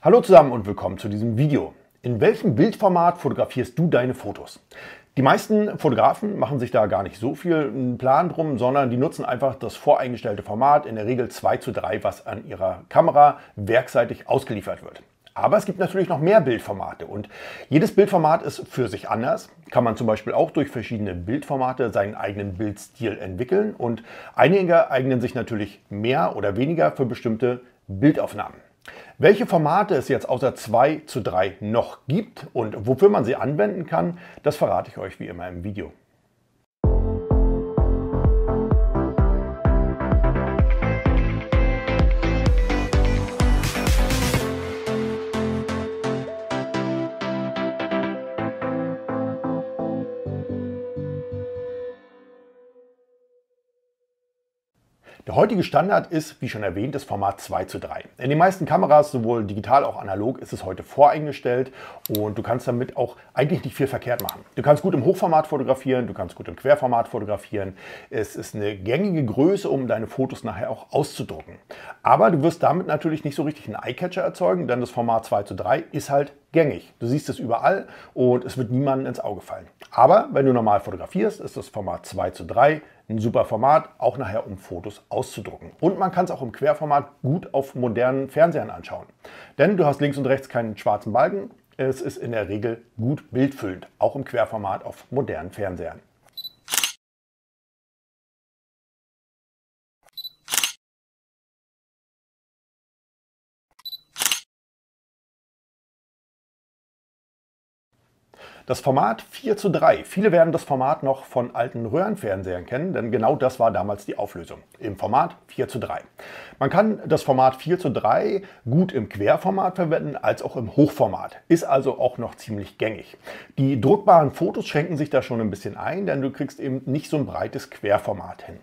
Hallo zusammen und willkommen zu diesem Video. In welchem Bildformat fotografierst du deine Fotos? Die meisten Fotografen machen sich da gar nicht so viel einen Plan drum, sondern die nutzen einfach das voreingestellte Format, in der Regel 2 zu 3, was an ihrer Kamera werkseitig ausgeliefert wird. Aber es gibt natürlich noch mehr Bildformate und jedes Bildformat ist für sich anders. Kann man zum Beispiel auch durch verschiedene Bildformate seinen eigenen Bildstil entwickeln und einige eignen sich natürlich mehr oder weniger für bestimmte Bildaufnahmen. Welche Formate es jetzt außer 2 zu 3 noch gibt und wofür man sie anwenden kann, das verrate ich euch wie immer im Video. Der heutige Standard ist, wie schon erwähnt, das Format 2 zu 3. In den meisten Kameras, sowohl digital auch analog, ist es heute voreingestellt und du kannst damit auch eigentlich nicht viel verkehrt machen. Du kannst gut im Hochformat fotografieren, du kannst gut im Querformat fotografieren. Es ist eine gängige Größe, um deine Fotos nachher auch auszudrucken. Aber du wirst damit natürlich nicht so richtig einen Eyecatcher erzeugen, denn das Format 2 zu 3 ist halt gängig. Du siehst es überall und es wird niemandem ins Auge fallen. Aber wenn du normal fotografierst, ist das Format 2 zu 3 ein super Format, auch nachher um Fotos auszudrucken. Und man kann es auch im Querformat gut auf modernen Fernsehern anschauen. Denn du hast links und rechts keinen schwarzen Balken. Es ist in der Regel gut bildfüllend, auch im Querformat auf modernen Fernsehern. Das Format 4 zu 3. Viele werden das Format noch von alten Röhrenfernsehern kennen, denn genau das war damals die Auflösung. Im Format 4 zu 3. Man kann das Format 4 zu 3 gut im Querformat verwenden, als auch im Hochformat. Ist also auch noch ziemlich gängig. Die druckbaren Fotos schränken sich da schon ein bisschen ein, denn du kriegst eben nicht so ein breites Querformat hin.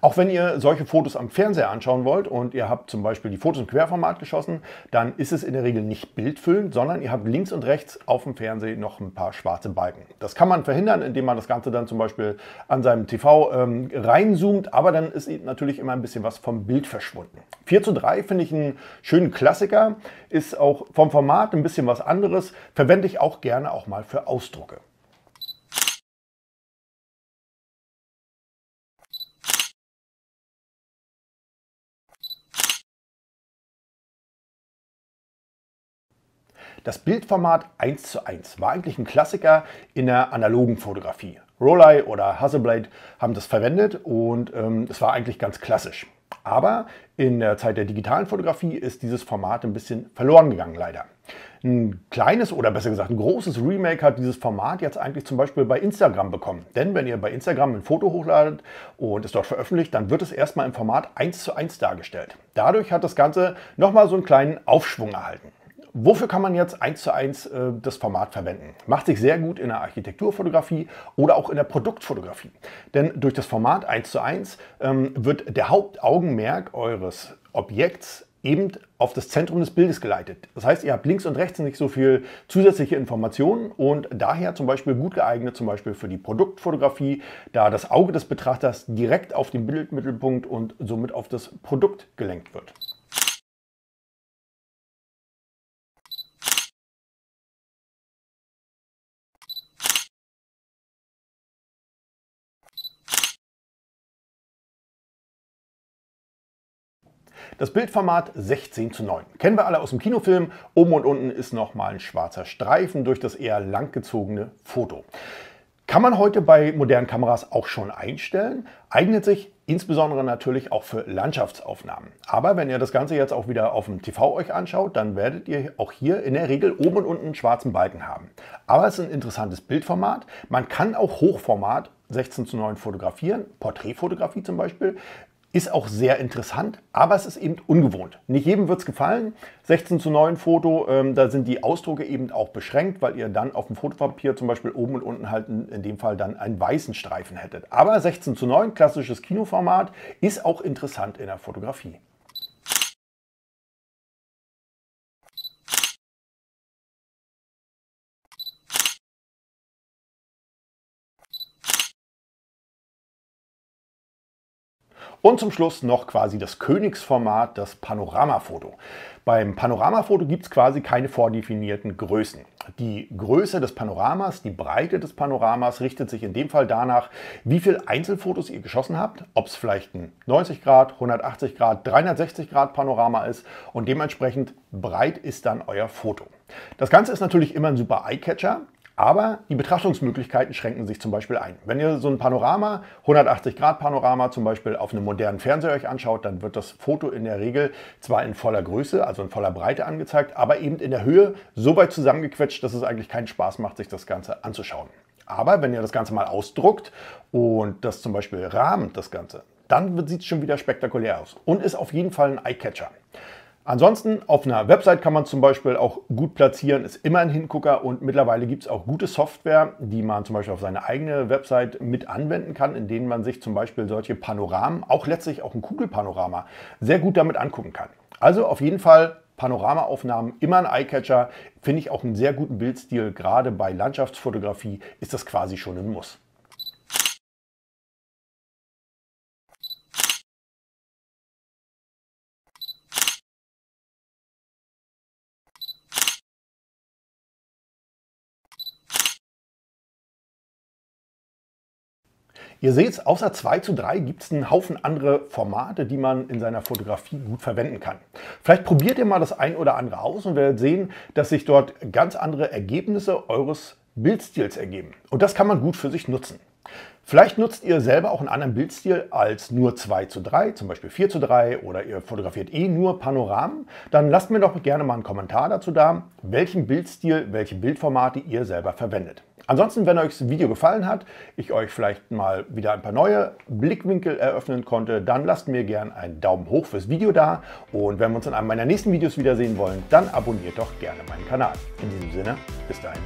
Auch wenn ihr solche Fotos am Fernseher anschauen wollt und ihr habt zum Beispiel die Fotos im Querformat geschossen, dann ist es in der Regel nicht bildfüllend, sondern ihr habt links und rechts auf dem Fernseher noch ein paar schwarze schwarze Balken. Das kann man verhindern, indem man das Ganze dann zum Beispiel an seinem TV ähm, reinzoomt, aber dann ist natürlich immer ein bisschen was vom Bild verschwunden. 4 zu 3 finde ich einen schönen Klassiker, ist auch vom Format ein bisschen was anderes, verwende ich auch gerne auch mal für Ausdrucke. Das Bildformat 1 zu 1 war eigentlich ein Klassiker in der analogen Fotografie. Rolei oder Hasselblad haben das verwendet und ähm, es war eigentlich ganz klassisch. Aber in der Zeit der digitalen Fotografie ist dieses Format ein bisschen verloren gegangen, leider. Ein kleines oder besser gesagt ein großes Remake hat dieses Format jetzt eigentlich zum Beispiel bei Instagram bekommen. Denn wenn ihr bei Instagram ein Foto hochladet und es dort veröffentlicht, dann wird es erstmal im Format 1 zu 1 dargestellt. Dadurch hat das Ganze nochmal so einen kleinen Aufschwung erhalten. Wofür kann man jetzt eins zu eins äh, das Format verwenden? Macht sich sehr gut in der Architekturfotografie oder auch in der Produktfotografie. Denn durch das Format eins zu eins ähm, wird der Hauptaugenmerk eures Objekts eben auf das Zentrum des Bildes geleitet. Das heißt, ihr habt links und rechts nicht so viel zusätzliche Informationen und daher zum Beispiel gut geeignet zum Beispiel für die Produktfotografie, da das Auge des Betrachters direkt auf den Bildmittelpunkt und somit auf das Produkt gelenkt wird. Das Bildformat 16 zu 9. Kennen wir alle aus dem Kinofilm. Oben und unten ist nochmal ein schwarzer Streifen durch das eher langgezogene Foto. Kann man heute bei modernen Kameras auch schon einstellen, eignet sich insbesondere natürlich auch für Landschaftsaufnahmen. Aber wenn ihr das Ganze jetzt auch wieder auf dem TV euch anschaut, dann werdet ihr auch hier in der Regel oben und unten einen schwarzen Balken haben. Aber es ist ein interessantes Bildformat. Man kann auch Hochformat 16 zu 9 fotografieren, Porträtfotografie zum Beispiel, ist auch sehr interessant, aber es ist eben ungewohnt. Nicht jedem wird es gefallen. 16 zu 9 Foto, ähm, da sind die Ausdrucke eben auch beschränkt, weil ihr dann auf dem Fotopapier zum Beispiel oben und unten halt in dem Fall dann einen weißen Streifen hättet. Aber 16 zu 9, klassisches Kinoformat, ist auch interessant in der Fotografie. Und zum Schluss noch quasi das Königsformat, das Panoramafoto. Beim Panoramafoto gibt es quasi keine vordefinierten Größen. Die Größe des Panoramas, die Breite des Panoramas richtet sich in dem Fall danach, wie viele Einzelfotos ihr geschossen habt, ob es vielleicht ein 90 Grad, 180 Grad, 360 Grad Panorama ist und dementsprechend breit ist dann euer Foto. Das Ganze ist natürlich immer ein super Eyecatcher, aber die Betrachtungsmöglichkeiten schränken sich zum Beispiel ein. Wenn ihr so ein Panorama, 180-Grad-Panorama zum Beispiel auf einem modernen Fernseher euch anschaut, dann wird das Foto in der Regel zwar in voller Größe, also in voller Breite angezeigt, aber eben in der Höhe so weit zusammengequetscht, dass es eigentlich keinen Spaß macht, sich das Ganze anzuschauen. Aber wenn ihr das Ganze mal ausdruckt und das zum Beispiel rahmt, das Ganze, dann sieht es schon wieder spektakulär aus und ist auf jeden Fall ein Eyecatcher. catcher Ansonsten auf einer Website kann man zum Beispiel auch gut platzieren, ist immer ein Hingucker und mittlerweile gibt es auch gute Software, die man zum Beispiel auf seine eigene Website mit anwenden kann, in denen man sich zum Beispiel solche Panoramen, auch letztlich auch ein Kugelpanorama, sehr gut damit angucken kann. Also auf jeden Fall Panoramaaufnahmen immer ein Eyecatcher, finde ich auch einen sehr guten Bildstil. Gerade bei Landschaftsfotografie ist das quasi schon ein Muss. Ihr seht, außer 2 zu 3 gibt es einen Haufen andere Formate, die man in seiner Fotografie gut verwenden kann. Vielleicht probiert ihr mal das ein oder andere aus und werdet sehen, dass sich dort ganz andere Ergebnisse eures Bildstils ergeben. Und das kann man gut für sich nutzen. Vielleicht nutzt ihr selber auch einen anderen Bildstil als nur 2 zu 3, zum Beispiel 4 zu 3 oder ihr fotografiert eh nur Panoramen. Dann lasst mir doch gerne mal einen Kommentar dazu da, welchen Bildstil, welche Bildformate ihr selber verwendet. Ansonsten, wenn euch das Video gefallen hat, ich euch vielleicht mal wieder ein paar neue Blickwinkel eröffnen konnte, dann lasst mir gerne einen Daumen hoch fürs Video da. Und wenn wir uns in einem meiner nächsten Videos wiedersehen wollen, dann abonniert doch gerne meinen Kanal. In diesem Sinne, bis dahin.